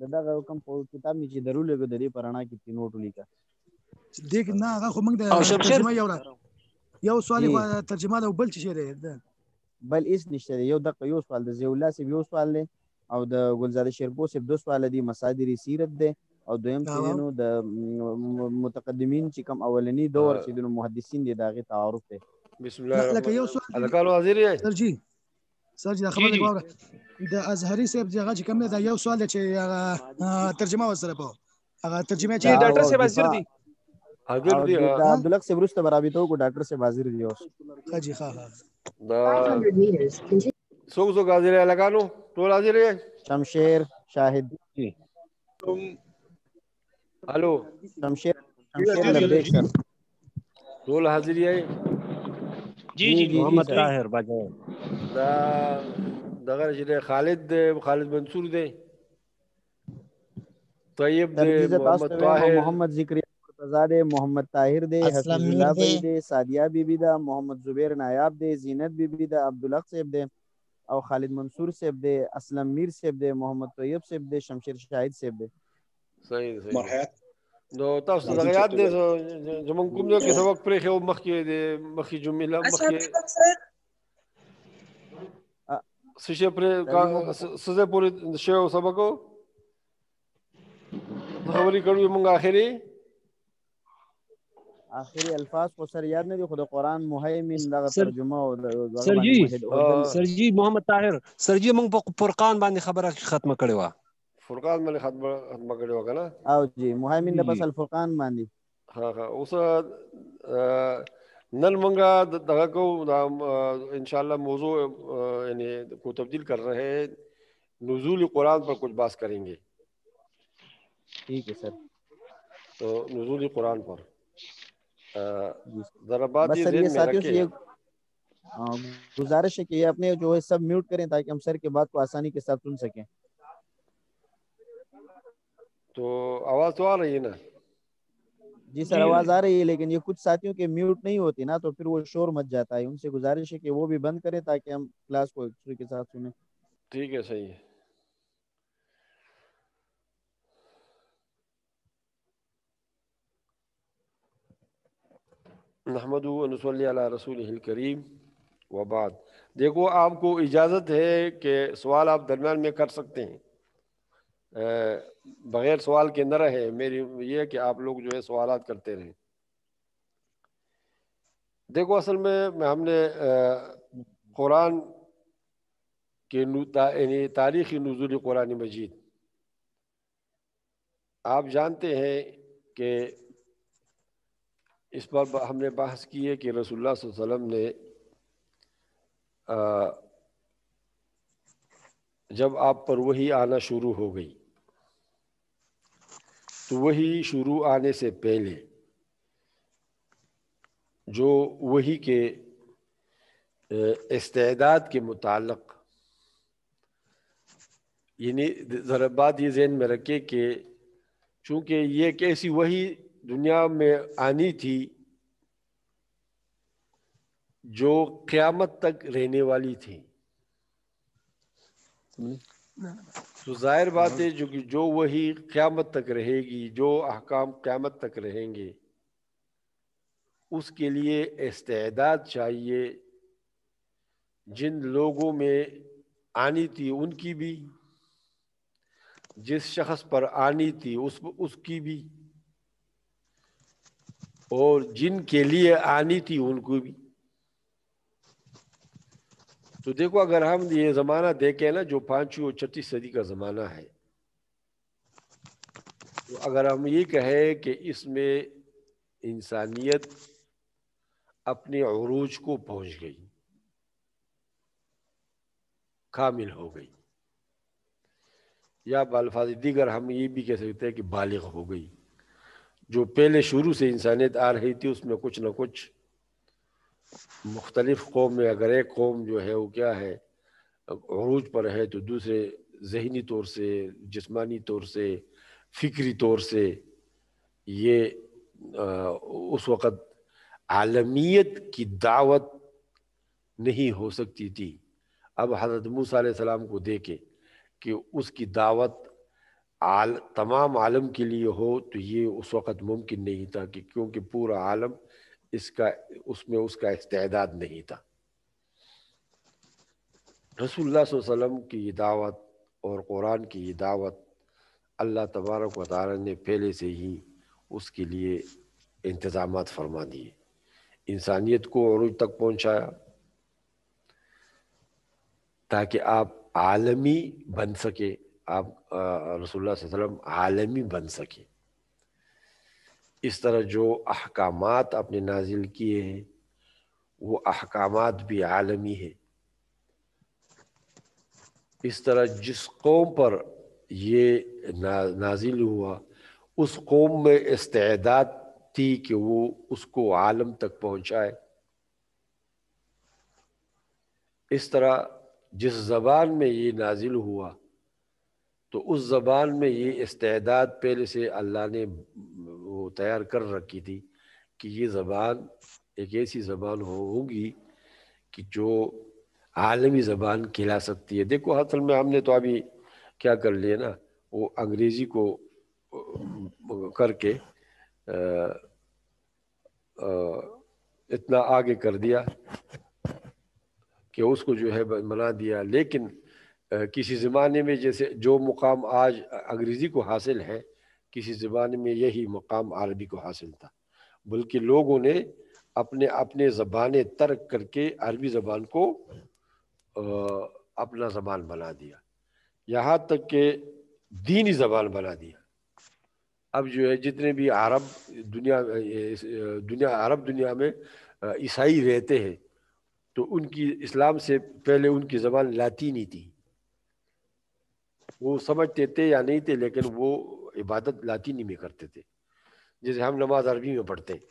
د دغه حکم په کتاب می چې درولې کو د دې پرانا کې تینو ټولې کا دګ نه هغه خو موږ د ترجمه یو یو سوال په ترجمه ده بل څه دی بل اس نشته یو دغه یو سوال د زیولا سی یو سوال دی او د ګلزاده شیرپو سی دو سوال دی مصادر سیرت دی او دویم چې نو د متقدمین چې کوم اولنی دور چې د محدثین دی دغه تعارف دی بسم الله الرحمن الرحیم لکه یو سوال الکالو حاضر یې سر جی خبر دی کوم د ازهری صاحب ځای چې کوم دا یو سوال دی چې ترجمه وسره په هغه ترجمه چې ډاکټر صاحب حاضر دی حاضر دی د عبدلک صاحب رسته برابر ته کو ډاکټر صاحب حاضر دی اوس ها جی ها ها دا سو سو حاضر یا لگانو ټول حاضر شمشیر شاهد جی تم hello شمشیر شمشیر लबेक sir ټول حاضر یې جی جی محمد طاهر باجو دا دغه چې خالد خالد منصور دی طيب دی محمد طاهر محمد ذکری مرتضی دی محمد طاهر دی حسن الله دی سادیا بیبی دا محمد زبیر نایاب دی زینت بیبی دا عبد الله صاحب دی او خالد منصور صاحب دی اسلم میر صاحب دی محمد طیب صاحب دی شمشیر شاهد صاحب دی صحیح صحیح مرحبا نو تاسو دا یاد دي زمونږ کوم ځای کې سبق پرې خو مخکې د مخکې جمله مخکې Sushi پرې سزه پورې شی او سبقو خبرې کړو موږ اخري اخري الفاظ خو سر یاد نه دي خو د قران مهیمن دغه ترجمه او سر جی سر جی محمد طاهر سر جی موږ په فرقان باندې خبره ختمه کړې و فرقان باندې ختمه کړې و کنه او جی مهیمن د بس الفرقان باندې ها ها اوس नलमंगा दगा को इनशाला मौजू यानी को तब्दील कर रहे हैं नजूल कुरान पर कुछ बात करेंगे ठीक है सर तो नजूल कुरान पर गुजारिश है कि अपने जो है सब म्यूट करें ताकि हम सर के बात को आसानी के साथ सुन सकें तो आवाज़ तो आ रही है ना जी सर आवाज आ रही है लेकिन ये कुछ साथियों के म्यूट नहीं होती ना तो फिर वो शोर मच जाता है उनसे गुजारिश है कि वो भी बंद करें ताकि हम क्लास को के साथ सुने ठीक है सही है नहमद रसूल करीम वबाद देखो आपको इजाज़त है कि सवाल आप दरम्यान में कर सकते हैं बगैर सवाल के न रहे मेरी ये कि आप लोग जो है सवाल करते रहें देखो असल में हमने कुरान के तारीख़ी नजूल कुरान मजीद आप जानते हैं कि इस पर हमने बहस की है कि रसोल्ला वसम ने आ, जब आप पर वही आना शुरू हो गई तो वही शुरू आने से पहले जो वही के इस्तेदाद के मुतालक यानी ज़रा बात ये जहन में रखे कि चूँकि ये एक ऐसी वही दुनिया में आनी थी जो क़्यामत तक रहने वाली थी तो ज़ाहिर बात हाँ। है जो कि जो वही क़्यामत तक रहेगी जो अहकाम क़्यामत तक रहेंगे उसके लिए इस्तेदाद चाहिए जिन लोगों में आनी थी उनकी भी जिस शख्स पर आनी थी उस उसकी भी और जिनके लिए आनी थी उनको भी तो देखो अगर हम ये जमाना देखें ना जो पांचवी और छठी सदी का जमाना है तो अगर हम ये कहें कि इसमें इंसानियत अपने अरूज को पहुंच गई कामिल हो गई या बालफाज दीगर हम ये भी कह सकते हैं कि बालिग हो गई जो पहले शुरू से इंसानियत आ रही थी उसमें कुछ ना कुछ मुख्तलिफ कौम में अगर एक कौम जो है वो क्या है अरूज पर है तो दूसरे जहनी तौर से जिसमानी तौर से फ़िक्री तौर से ये आ, उस वक़्त आलमियत की दावत नहीं हो सकती थी अब हज़रत मूसा सलाम को देखे कि उसकी दावत आल तमाम आलम के लिए हो तो ये उस वक़्त मुमकिन नहीं था कि क्योंकि पूरा आलम इसका उसमें उसका इस्तेदाद नहीं था रसोल्ला वसम की ये दावत और कुरान की ये दावत अल्लाह तबारक वाली ने पहले से ही उसके लिए इंतज़ाम फरमा दिए इंसानियत को अरूज तक पहुँचाया ताकि आप आलमी बन सके आप रसोल्ला वसम आलमी बन सके इस तरह जो अहकाम आपने नाजिल किए हैं वो अहकाम भी आलमी है इस तरह जिस कौम पर ये ना, नाजिल हुआ उस कौम में इस्तेदाद थी कि वो उसको आलम तक पहुंचाए इस तरह जिस ज़बान में ये नाजिल हुआ तो उस ज़बान में ये इस्तेदाद पहले से अल्लाह ने तैयार कर रखी थी कि ये ज़बान एक ऐसी ज़बान होगी कि जो आलमी ज़बान खिला सकती है देखो असल में हमने तो अभी क्या कर लिया ना वो अंग्रेज़ी को करके आ, आ, इतना आगे कर दिया कि उसको जो है बना दिया लेकिन किसी ज़माने में जैसे जो मुकाम आज अंग्रेज़ी को हासिल है किसी ज़बान में यही मकाम अरबी को हासिल था बल्कि लोगों ने अपने अपने ज़बान तर्क करके अरबी ज़बान को अपना ज़बान बना दिया यहाँ तक के दीनी ज़बान बना दिया अब जो है जितने भी अरब दुनिया दुनिया अरब दुनिया में ईसाई रहते हैं तो उनकी इस्लाम से पहले उनकी ज़बान लातीनी थी वो समझते थे या नहीं थे लेकिन वो इबादत लातीनी में करते थे जैसे हम नमाज अरबी में पढ़ते हैं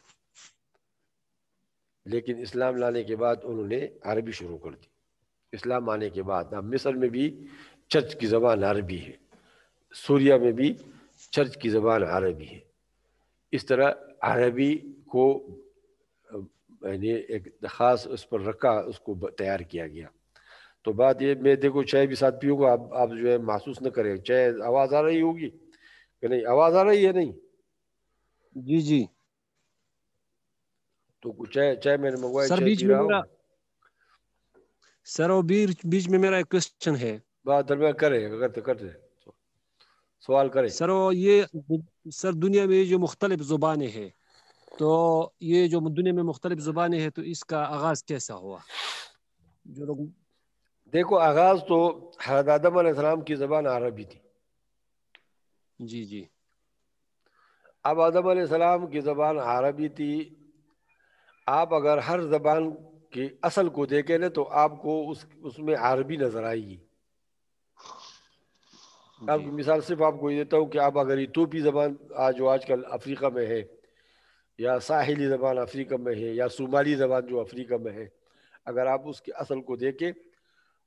लेकिन इस्लाम लाने के बाद उन्होंने अरबी शुरू कर दी इस्लाम आने के बाद अब मिस्र में भी चर्च की ज़बान अरबी है सूर्या में भी चर्च की ज़बान अरबी है इस तरह अरबी को मैंने एक ख़ास उस पर रखा उसको तैयार किया गया तो बात ये मैं देखो चाय भी साथ पीऊँगा आप आप जो है महसूस न करें चाय आवाज़ आ रही होगी कि नहीं आवाज आ रही है नहीं जी जी तो कुछ चाहे चाहे मैंने मंगवाया सर बीच में मेरा सर और बीच बीच में मेरा एक क्वेश्चन है बात दरमियान करे अगर तो करते सवाल करें सर वो ये सर दुनिया में जो मुख्तलिफ ज़ुबानें हैं तो ये जो दुनिया में मुख्तलिफ ज़ुबानें हैं तो इसका आगाज़ कैसा हुआ जो लोग देखो आगाज़ तो हजरत आदम की ज़बान अरबी थी जी जी अब आदम सलाम की ज़बान अरबी थी आप अगर हर ज़बान के असल को देखें ना तो आपको उस उसमें अरबी नज़र आएगी अब मिसाल सिर्फ आपको ये देता हूँ कि आप अगर टोपी ज़बान आज जो आजकल अफ्रीका में है या साहिली ज़बान अफ्रीका में है या सोमाली ज़बान जो अफ्रीका में है अगर आप उसके असल को देखें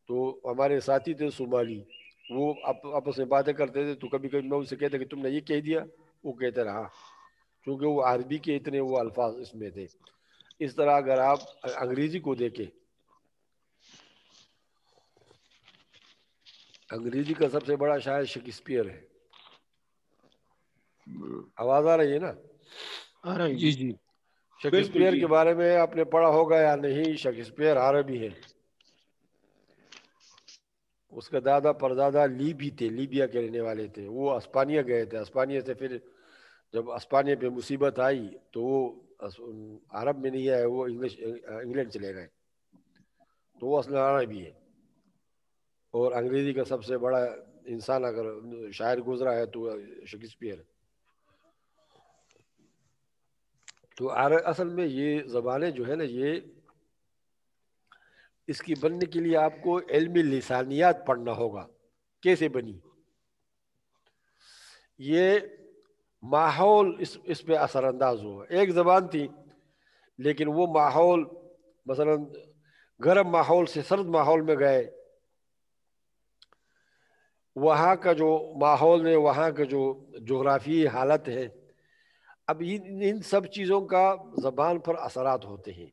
तो हमारे साथी थे सोमाली वो आप, आपस में बातें करते थे तो कभी कभी मैं उनसे कहता कि तुमने ये कह दिया वो कहते रहा हाँ। क्योंकि वो अरबी के इतने वो अल्फाज इसमें थे इस तरह अगर आप अंग्रेजी को देखें अंग्रेजी का सबसे बड़ा शायद शेक्सपियर है आवाज आ रही है ना आ रही जी जी शेक्सपियर के बारे में आपने पढ़ा होगा या नहीं शेक्सपियर अरबी है उसका दादा परदादा लीबी थे लीबिया के रहने वाले थे वो अस्पानिया गए थे अस्पानिया से फिर जब अस्पानिया पे मुसीबत आई तो वो अरब में नहीं आए वो इंग्लिश इंग्लैंड चले गए तो वो असल भी है और अंग्रेजी का सबसे बड़ा इंसान अगर शायर गुजरा है तो शेक्सपियर तो असल में ये जबान जो है ना ये इसकी बनने के लिए आपको इलमी लसानियात पढ़ना होगा कैसे बनी ये माहौल इस इस पर असरानंदाज हुआ एक ज़बान थी लेकिन वो माहौल मसलन गर्म माहौल से सर्द माहौल में गए वहाँ का जो माहौल है वहाँ का जो जोग्राफी हालत है अब इन इन सब चीज़ों का ज़बान पर असरात होते हैं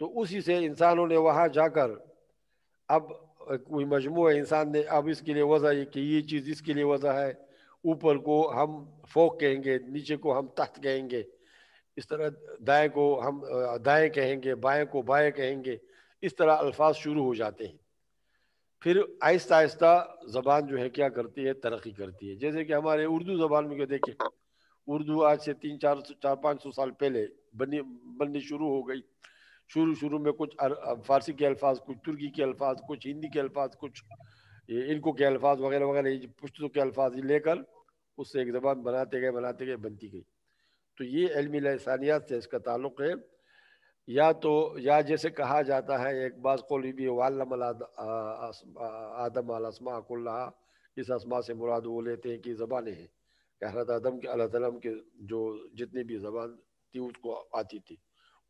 तो उसी से इंसानों ने वहाँ जाकर अब कोई मजमू इंसान ने अब इसके लिए वजह कि ये चीज़ इसके लिए वजह है ऊपर को हम फोक कहेंगे नीचे को हम तख्त कहेंगे इस तरह दाएँ को हम दाएँ कहेंगे बाएँ को बाएँ कहेंगे इस तरह अल्फाज शुरू हो जाते हैं फिर आहिस्ता आहिस्ता ज़बान जो है क्या करती है तरक्की करती है जैसे कि हमारे उर्दू ज़बान में देखें उर्दू आज से तीन चार चार पाँच सौ साल पहले बनी बननी शुरू हो गई शुरू शुरू में कुछ फारसी के अल्फाज कुछ तुर्की के अल्फाज कुछ हिंदी के अल्फाज कुछ इनको के अल्फाज वगैरह वगैरह पुश्तों के अल्फाज लेकर उससे एक जबान बनाते गए बनाते गए बनती गई तो ये अलमी लसानियात से इसका ताल्लुक़ है या तो या जैसे कहा जाता है एक बाज़ को भी वालम आदम आसमा इस आसमा से मुराद वो लेते हैं कि ज़बानें हैं हरत आदम के अल्लाह तम के जो जितनी भी ज़बान थी उसको आती थी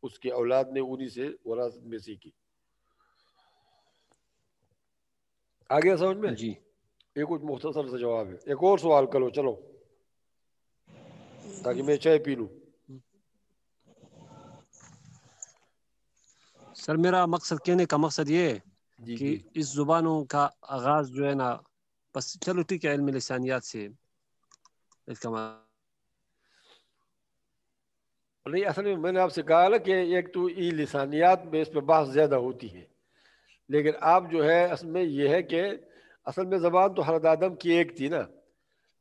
उसके औलाद ने उन्हीं से वरासत में सीखी आ गया समझ में जी ये कुछ मुख्तसर सा जवाब है एक और सवाल करो चलो ताकि मैं चाय पी लू सर मेरा मकसद कहने का मकसद ये कि इस जुबानों का आगाज जो है ना बस चलो ठीक है इल्म लसानियात से इसका नहीं असल में मैंने आपसे कहा ना कि एक तो ई लसानियात में इस पर बहस ज़्यादा होती है लेकिन आप जो है असल में ये है कि असल में ज़बान तो हरद आदम की एक थी ना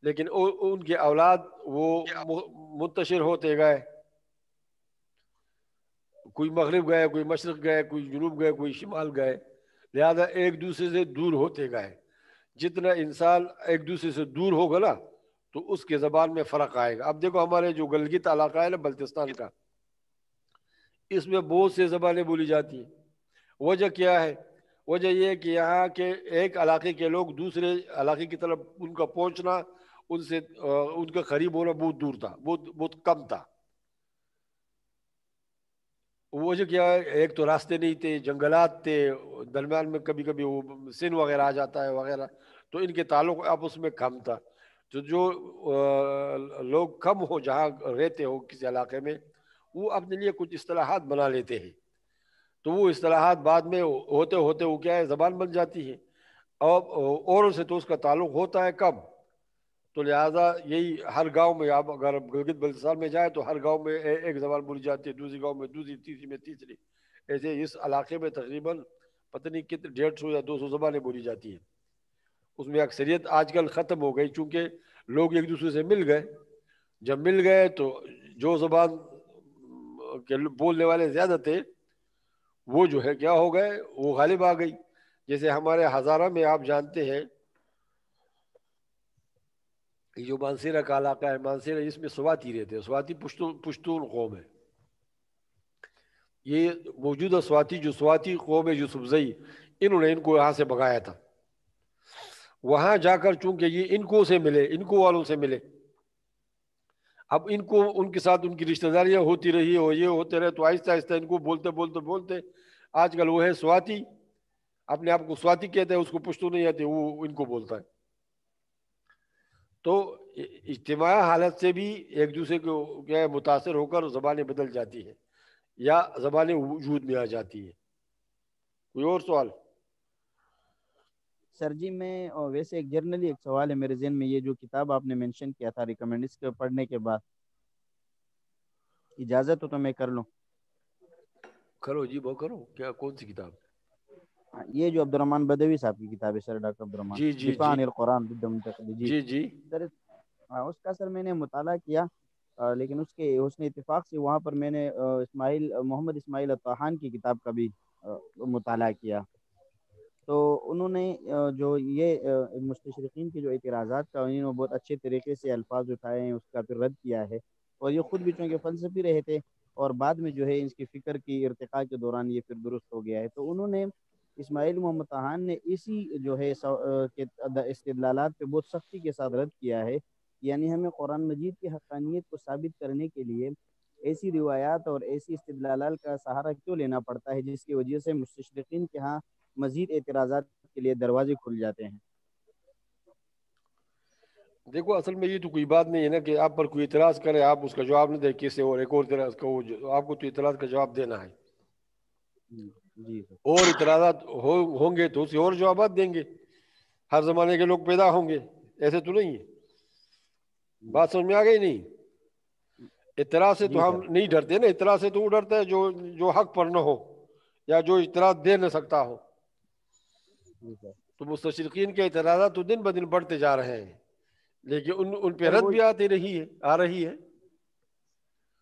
लेकिन उ, उनके औलाद वो मुंतशिर होते गए कोई मगरब गए कोई मशरक गए कोई जुनूब गए कोई शिमाल गए लिहाजा एक दूसरे से दूर होते गए जितना इंसान एक दूसरे से दूर होगा ना तो उसके ज़बान में फ़र्क आएगा अब देखो हमारे जो गलगित इलाका है ना बल्तिस्तान का इसमें बहुत से ज़बानें बोली जाती हैं वजह क्या है वजह यह कि यहाँ के एक इलाके के लोग दूसरे इलाके की तरफ उनका पहुँचना उनसे उनका करीब होना बहुत दूर था बहुत बहुत कम था वो जो क्या है एक तो रास्ते नहीं थे जंगलात थे दरम्यान में कभी कभी वो सिन वगैरह आ जाता है वगैरह तो इनके ताल्लुक आपस में कम था तो जो जो लोग कम हो जहाँ रहते हो किसी इलाके में वो अपने लिए कुछ असलाहत बना लेते हैं तो वो असलाहत बाद में होते होते वो क्या है ज़बान बन जाती है और औरों से तो उसका ताल्लुक होता है कम तो लिहाजा यही हर गांव में आप अगर गलगित बल्तिस्तान में जाए तो हर गांव में एक जबान बोली जाती है दूसरी गांव में दूसरी तीसरी में तीसरी ऐसे इस इलाके में तकरीबन पता नहीं कितने डेढ़ सौ या दो सौ जबानें बोली जाती हैं उसमें अक्सरियत आजकल ख़त्म हो गई चूँकि लोग एक दूसरे से मिल गए जब मिल गए तो जो ज़बान के बोलने वाले ज़्यादा थे वो जो है क्या हो गए वो गालिब आ गई जैसे हमारे हज़ारा में आप जानते हैं जो मानसेरा का इलाका है मानसेरा इसमें स्वाति रहते हैं स्वाति पुश्तून पुश्तून कौम है ये मौजूदा स्वाति जो स्वाति कौम है यूसुफजई इन्होंने इनको यहाँ से भगाया था वहां जाकर चूंकि ये इनको से मिले इनको वालों से मिले अब इनको उनके साथ उनकी रिश्तेदारियां होती रही हो ये होते रहे तो आहिस्ता आहिस्ता इनको बोलते बोलते बोलते आजकल वो है स्वाति अपने आप को स्वाति कहते हैं उसको पुश्तो नहीं आती वो इनको बोलता है तो इज्तम हालत से भी एक दूसरे को क्या है मुतासर होकर ज़बानें बदल जाती है या ज़बानें वजूद में आ जाती है कोई और सवाल सर जी मैं वैसे एक जर्नली एक सवाल है मेरे जहन में ये जो किताब आपने मेंशन किया था रिकमेंड इसके पढ़ने के बाद इजाज़त हो तो मैं कर लू करो जी वो करो क्या कौन सी किताब हाँ, ये जो अब्दुलरमान बदवी साहब की किताब है सर डॉक्टर अब्दुलरमान जी जी जी जी जी सर हाँ, उसका सर मैंने मुताला किया आ, लेकिन उसके उसने इतफाक़ से वहाँ पर मैंने इस्माइल मोहम्मद इस्माइल तहान की किताब का भी मुताला किया तो उन्होंने जो ये मुस्तरकिन के जो एतराज़ था उन्होंने बहुत अच्छे तरीके से अल्फाज उठाए हैं उसका फिर रद्द किया है और ये ख़ुद भी चूँकि फ़लसफ़ी रहे थे और बाद में जो है इसकी फ़िक्र की इरतका के दौरान ये फिर दुरुस्त हो गया है तो उन्होंने इसमाइल मोहम्मद तहान ने इसी जो है इस्तलालत पे बहुत सख्ती के साथ रद्द किया है यानी हमें कुरान मजीद की हकानियत को साबित करने के लिए ऐसी रिवायात और ऐसी इस्तलाल का सहारा क्यों लेना पड़ता है जिसकी वजह से मुस्तरकिन के यहाँ मजीद एतराज़ा के लिए दरवाजे खुल जाते हैं देखो असल में ये तो कोई बात नहीं है ना कि आप पर कोई इतराज़ करे आप उसका जवाब नहीं दे किसे और एक और इतराज़ का वो आपको तो इतराज़ का जवाब देना है और इतराजा हो, होंगे तो उसे और जवाब देंगे हर ज़माने के लोग पैदा होंगे ऐसे तो नहीं है बात समझ में आ गई नहीं इतरा से तो हम नहीं डरते ना इतराज से तो वो डरता है जो जो हक पर ना हो या जो इतराज दे ना सकता हो तो मुस्तरकिन तो के इतराज तो दिन ब दिन बढ़ते जा रहे हैं लेकिन उन उन पर रद्द भी आती रही है आ रही है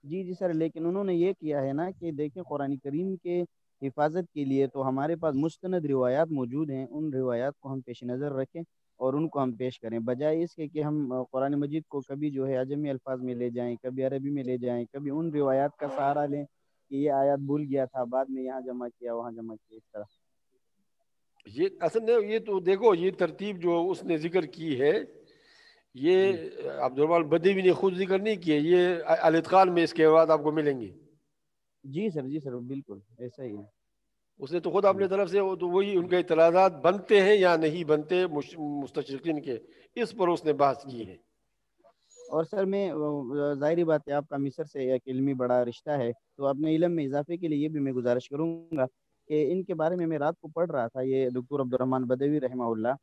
जी जी सर लेकिन उन्होंने ये किया है ना कि देखिए कुरान करीम के हिफाजत के लिए तो हमारे पास मुस्तंद रिवायात मौजूद हैं उन रिवायात को हम पेश नज़र रखें और उनको हम पेश करें बजाय इसके कि हम कुरान मजीद को कभी जो है अजमी अल्फाज में ले जाएं कभी अरबी में ले जाएं कभी उन रिवायात का सहारा लें कि ये आयात भूल गया था बाद में यहाँ जमा किया वहाँ जमा किया इस तरह ये असल ने ये तो देखो ये तरतीब जो उसने जिक्र की है ये अब्दुलरमान बदीवी ने खुद जिक्र नहीं किया ये अलतकाल में इसके बाद आपको मिलेंगे जी सर जी सर बिल्कुल ऐसा ही उसने तो खुद अपने तरफ से तो वही उनके इतराजा बनते हैं या नहीं बनते मुस्तकिन के इस पर उसने बात की है और सर मैं जाहिर बात है आपका मिसर से एक इलमी बड़ा रिश्ता है तो अपने इलम में इजाफे के लिए ये भी मैं गुजारिश करूँगा कि इनके बारे में मैं रात को पढ़ रहा था ये डॉक्टर अब्दुलरहमान बदेवी रहमा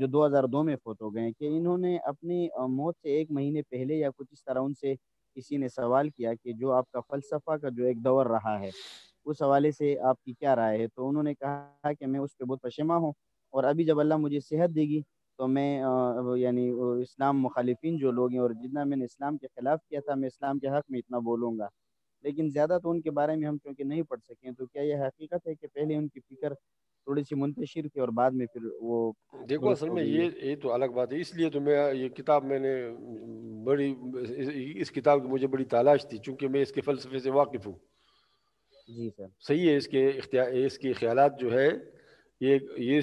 जो 2002 में फोत हो गए कि इन्होंने अपनी मौत से एक महीने पहले या कुछ इस तरह उनसे किसी ने सवाल किया कि जो आपका फलसफा का जो एक दौर रहा है उस हवाले से आपकी क्या राय है तो उन्होंने कहा कि मैं उस पर बहुत पशमा हूँ और अभी जब अल्लाह मुझे सेहत देगी तो मैं यानी इस्लाम मुखालिफिन जो लोग हैं और जितना मैंने इस्लाम के ख़िलाफ़ किया था मैं इस्लाम के हक़ में इतना बोलूँगा लेकिन ज़्यादा तो उनके बारे में हम क्योंकि नहीं पढ़ सके तो क्या यह हकीकत है कि पहले उनकी फिक्र थोड़ी सी मुंतशिर थी और बाद में फिर वो देखो असल में ये ये तो अलग बात है इसलिए तो मैं ये किताब मैंने बड़ी इस किताब की मुझे बड़ी तलाश थी चूंकि मैं इसके फ़लसफे से वाकिफ़ हूँ जी सर सही है इसके इसके ख्याल जो है ये ये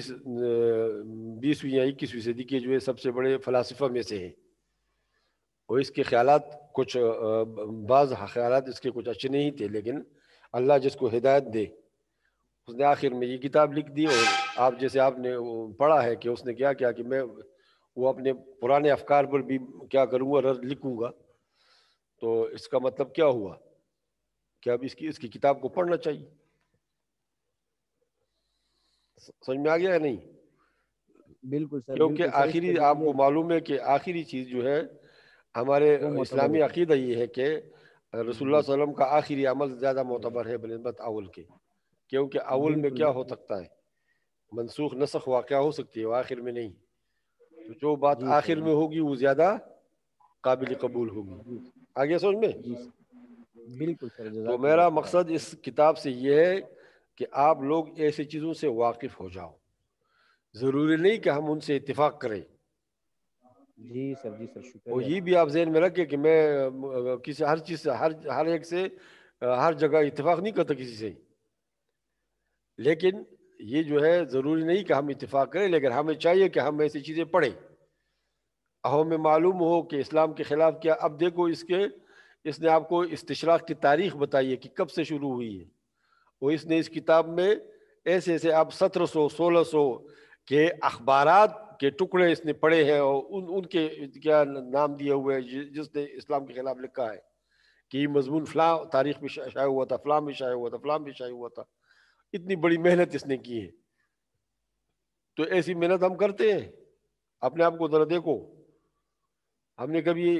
बीसवीं या इक्कीसवीं सदी के जो है सबसे बड़े फ़लासफ़ा में से है और इसके ख्याल कुछ बाज़ ख्याल इसके कुछ अच्छे नहीं थे लेकिन अल्लाह जिसको हिदायत दे उसने आखिर में ये किताब लिख दी और आप जैसे आपने पढ़ा है कि उसने क्या किया कि मैं वो अपने पुराने अफकार पर भी क्या करूँगा रद लिखूँगा तो इसका मतलब क्या हुआ कि अब इसकी इसकी किताब को पढ़ना चाहिए समझ में आ गया है नहीं बिल्कुल सर क्योंकि आखिरी आपको मालूम है कि आखिरी चीज़ जो है हमारे इस्लामी अकीदा ये है कि रसोल्ला हम्म। वसम का आखिरी अमल ज़्यादा मोतबर है बनस्बत अवल के क्योंकि अवल में क्या हो सकता है मनसूख नसख वाक़ हो सकती है आखिर में नहीं तो जो बात आखिर में होगी वो ज़्यादा काबिल कबूल होगी आगे समझ में बिल्कुल तो मेरा मकसद इस किताब से ये है कि आप लोग ऐसी चीज़ों से वाकिफ़ हो जाओ ज़रूरी नहीं कि हम उनसे इतफ़ाक़ करें जी सर जी सर शुक्रिया ये भी आप जहन में रखें कि मैं किसी हर चीज़ से हर हर एक से हर जगह इतफाक नहीं करता किसी से लेकिन ये जो है ज़रूरी नहीं कि हम इतफाक करें लेकिन हमें चाहिए कि हम ऐसी चीज़ें पढ़ें में मालूम हो कि इस्लाम के ख़िलाफ़ क्या अब देखो इसके इसने आपको इस्तशराक की तारीख बताई है कि कब से शुरू हुई है और इसने इस किताब में ऐसे ऐसे आप सत्रह सौ सोलह सौ के अखबार के टुकड़े इसने पढ़े हैं और उन उनके क्या नाम दिए हुए हैं जिसने इस्लाम के खिलाफ लिखा है कि ये मजमून फ़लाँ तारीख में शाया हुआ था फलाम में शाया हुआ था फलाम में शाया हुआ था इतनी बड़ी मेहनत इसने की है तो ऐसी मेहनत हम करते हैं अपने आप को जरा देखो हमने कभी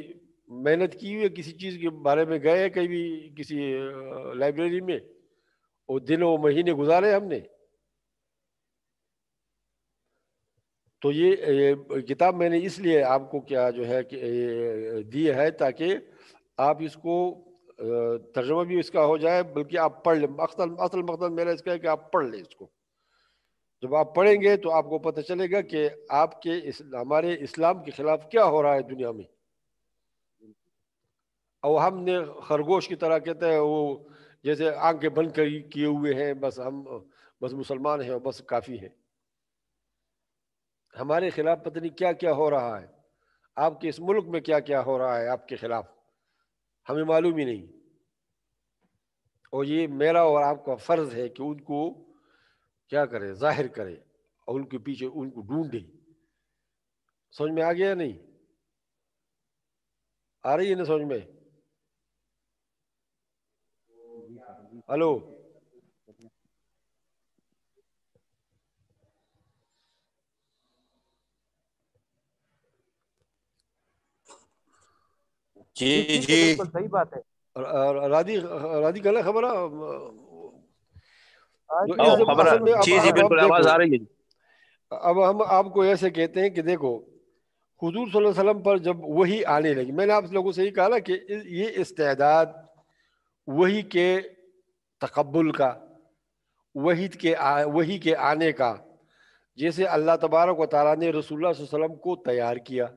मेहनत की हुई है किसी चीज़ के बारे में गए कभी किसी लाइब्रेरी में और दिनों महीने गुजारे हमने तो ये किताब मैंने इसलिए आपको क्या जो है कि दी है ताकि आप इसको तर्जमा भी इसका हो जाए बल्कि आप पढ़ लें असल असल मकसद मेरा इसका है कि आप पढ़ लें इसको जब आप पढ़ेंगे तो आपको पता चलेगा कि आपके इस, हमारे इस्लाम के खिलाफ क्या हो रहा है दुनिया में और हमने खरगोश की तरह कहते हैं वो जैसे आंखें बंद किए हुए हैं बस हम बस मुसलमान हैं और बस काफ़ी है हमारे खिलाफ पता नहीं क्या क्या हो रहा है आपके इस मुल्क में क्या क्या हो रहा है आपके खिलाफ हमें मालूम ही नहीं और ये मेरा और आपका फ़र्ज़ है कि उनको क्या करें जाहिर करें और उनके पीछे उनको ढूंढे समझ में आ गया नहीं आ रही है ना समझ में हेलो जी जी सही बात है राधी राधी गलत खबर जी जी बिल्कुल आवाज आ रही है अब हम आपको ऐसे कहते हैं कि देखो हजूर वसल्लम पर जब वही आने लगी मैंने आप लोगों से ही कहा ना कि ये इस्तेदाद वही के तकबुल का वही के आ, वही के आने का जैसे अल्लाह तबारक व तारा ने रसूल वसल्लम को तैयार किया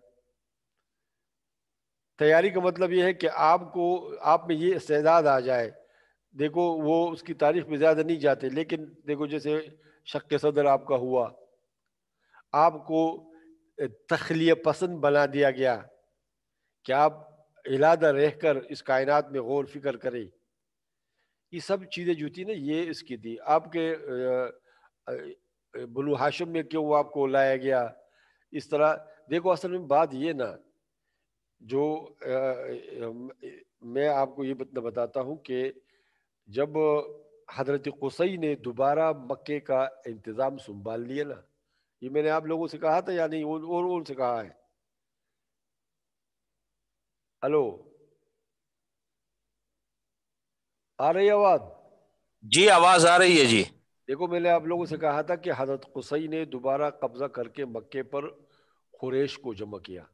तैयारी का मतलब ये है कि आपको आप में ये इस्तेदाद आ जाए देखो वो उसकी तारीफ में ज़्यादा नहीं जाते लेकिन देखो जैसे शक सदर आपका हुआ आपको तखलिय पसंद बना दिया गया कि आप इलादा रहकर इस कायनात में गौर फिक्र करें ये सब चीज़ें जो थी ना ये इसकी थी आपके बलू हाशम में क्यों आपको लाया गया इस तरह देखो असल में बात ये ना जो मैं आपको ये बताता हूँ कि जब हजरत कुसई ने दोबारा मक्के का इंतज़ाम संभाल लिया ना ये मैंने आप लोगों से कहा था या नहीं और उनसे कहा है हेलो आ रही आवाज जी आवाज आ रही है जी देखो मैंने आप लोगों से कहा था कि हजरत कुसई ने दोबारा कब्जा करके मक्के पर खुरेश को जमा किया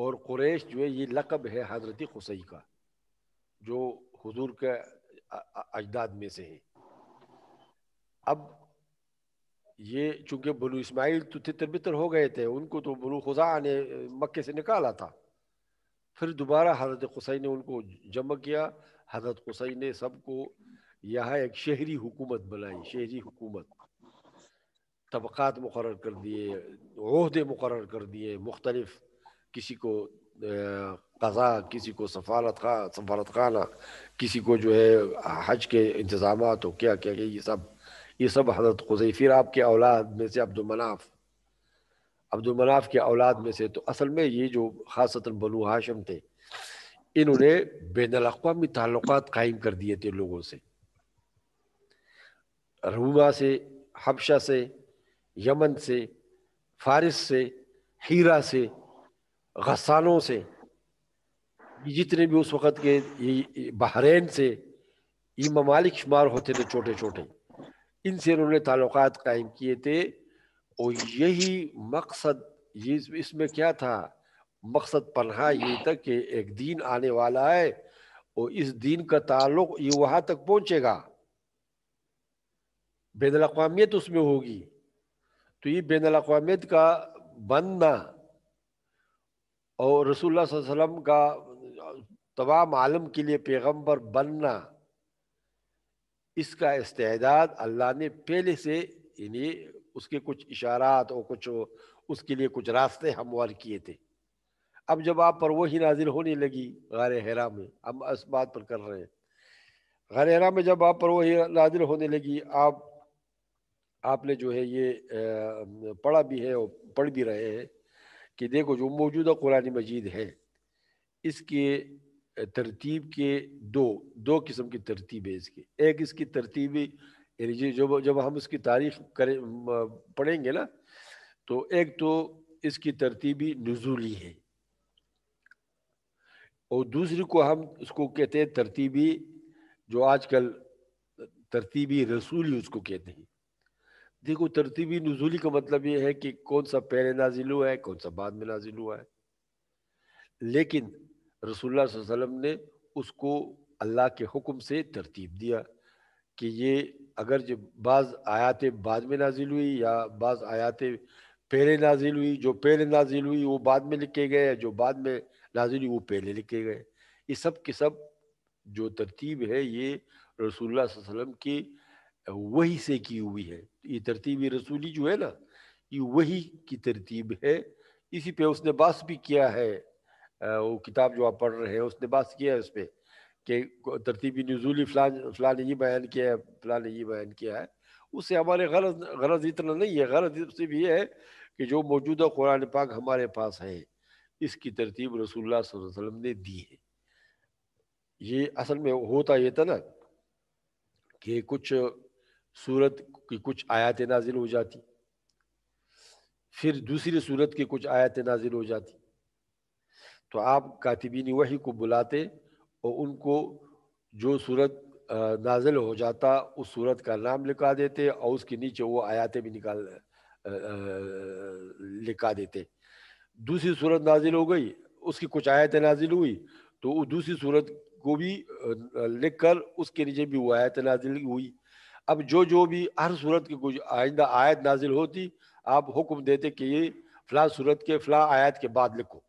और कुरेश जो है ये लकब है हजरत खुसई का जो हुजूर के अजदाद में से है अब ये चूंकि बनु इसमाइल तो तितर तो बितर हो गए थे उनको तो बनु खुजा ने मक्के से निकाला था फिर दोबारा हजरत खुसई ने उनको जमा किया हजरत खुसई ने सबको यहाँ एक शहरी हुकूमत बनाई शहरी हुकूमत तबक़ात मुकर कर दिए अहदे मुकर कर दिए मुख्तलिफ़ किसी को कज़ा किसी को सफारत खा सफारत खाना किसी को जो है हज के इंतज़ाम हो क्या क्या क्या ये सब ये सब हजरत खुजई फिर आपके औलाद में से अब्दुलमनाफ अब्दुलमनाफ के औलाद में से तो असल में ये जो खास बनु हाशम थे इन्होंने बैन अवी ताल्लुक कायम कर दिए थे लोगों से रूमा से हबशा से यमन से फारिस से हीरा से गसानों से जितने भी उस वक़्त के बहरेन से ये ममालिक शुमार होते थे छोटे छोटे इनसे उन्होंने ताल्लुक कायम किए थे और यही मकसद ये इसमें क्या था मकसद पन्हा ये था कि एक दिन आने वाला है और इस दिन का ताल्लुक ये वहाँ तक पहुँचेगा बैन उसमें होगी तो ये बैन का बनना और रसूलुल्लाह वसल्लम का तमाम आलम के लिए पैगंबर बनना इसका इस्तेदाद अल्लाह ने पहले से यानी उसके कुछ इशारात और कुछ उसके लिए कुछ रास्ते हमवार किए थे अब जब आप पर वही नाजिल होने लगी गार हरा में हम इस बात पर कर रहे हैं गार हरा में जब आप पर वही नाजिल होने लगी आप आपने जो है ये पढ़ा भी है और पढ़ भी रहे हैं कि देखो जो मौजूदा कुरान मजीद है इसके तरतीब के दो दो किस्म की तरतीब है इसके एक इसकी तरतीब यानी जब जब हम इसकी तारीख करें पढ़ेंगे ना तो एक तो इसकी तरतीबी नजूली है और दूसरी को हम उसको कहते हैं तरतीबी जो आजकल तरतीबी रसूली उसको कहते हैं देखो तरतीबी नजूली का मतलब ये है कि कौन सा पहले नाजिल हुआ है कौन सा बाद में नाजिल हुआ है लेकिन रसोल्ला वसम ने उसको अल्लाह के हुक्म से तरतीब दिया कि ये अगर जो बाज़ आयाते बाद में नाजिल हुई या बाज़ आयात पहले नाजिल हुई जो पहले नाजिल हुई वो बाद में लिखे गए या जो बाद में नाजिल हुई वो पहले लिखे गए ये सब के सब जो तरतीब है ये रसोल्ला वसम की वही से की हुई है ये तरतीब रसूली जो है ना ये वही की तरतीब है इसी पे उसने बास भी किया है वो किताब जो आप पढ़ रहे हैं उसने बास किया है उस पर कि तरतीबी नजूली फलान फलान ये बयान किया है फलान ये बयान किया है उससे हमारे गरज गरज इतना नहीं है गरज सिर्फ ये है कि जो मौजूदा कुरान पाक हमारे पास है इसकी तरतीब रसोल्ला वसलम ने दी है ये असल में होता ये था ना कि कुछ सूरत की कुछ आयत नाजिल हो जाती फिर दूसरी सूरत की कुछ आयत नाजिल हो जाती तो आप कातिबीन वही को बुलाते और उनको जो सूरत नाजिल हो जाता उस सूरत का नाम लिखा देते और उसके नीचे वो आयातें भी निकाल लिखा देते दूसरी सूरत नाजिल हो गई उसकी कुछ आयतें नाजिल हुई तो दूसरी सूरत को भी लिख कर उसके नीचे भी वो आयत नाजिल हुई अब जो जो भी हर सूरत की कुछ आइंदा आयत नाजिल होती आप हुक्म देते कि ये फ़लाँ सूरत के फ़लाँ आयत के बाद लिखो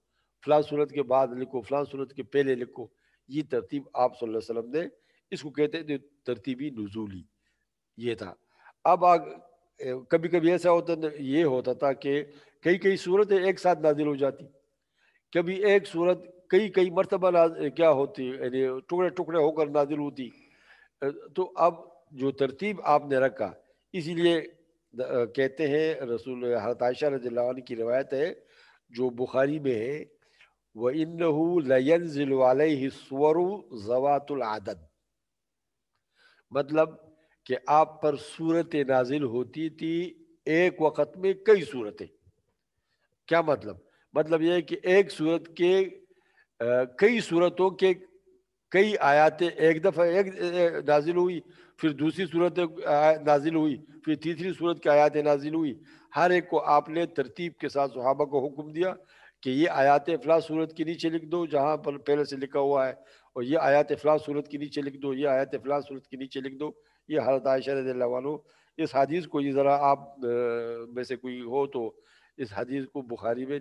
फ़लाँ सूरत के बाद लिखो फ़लाँ सूरत के पहले लिखो ये तरतीब आप सल्लल्लाहु अलैहि वसल्लम ने इसको कहते हैं तरतीबी नजूली ये था अब आग, कभी कभी ऐसा होता ये होता था कि कई कई सूरतें एक साथ नाजिल हो जाती कभी एक सूरत कई कई मरतबा क्या होती यानी टुकड़े टुकड़े होकर नाजिल होती तो अब जो तरतीब आपने रखा इसीलिए कहते हैं रसूल हरत आयशा की रवायत है जो बुखारी में है व इन लयन जिलवाल जिलवालस्वरु जवातुलआदत मतलब कि आप पर सूरत नाजिल होती थी एक वक़्त में कई सूरतें क्या मतलब मतलब यह कि एक सूरत के आ, कई सूरतों के कई आयातें एक दफ़ा एक नाजिल हुई फिर दूसरी सूरत नाजिल हुई फिर तीसरी सूरत की आयात नाजिल हुई हर एक को आपने तरतीब के साथ सुहाबा को हुक्म दिया कि ये आयात अफलाह सूरत के नीचे लिख दो जहाँ पर पहले से लिखा हुआ है और ये आयात अफलाह सूरत के नीचे लिख दो ये आयात अफलाह सूरत के नीचे लिख दो ये हरत आयशा रज़ी इस हदीस को ये ज़रा आप में से कोई हो तो इस हदीस को बुखारी में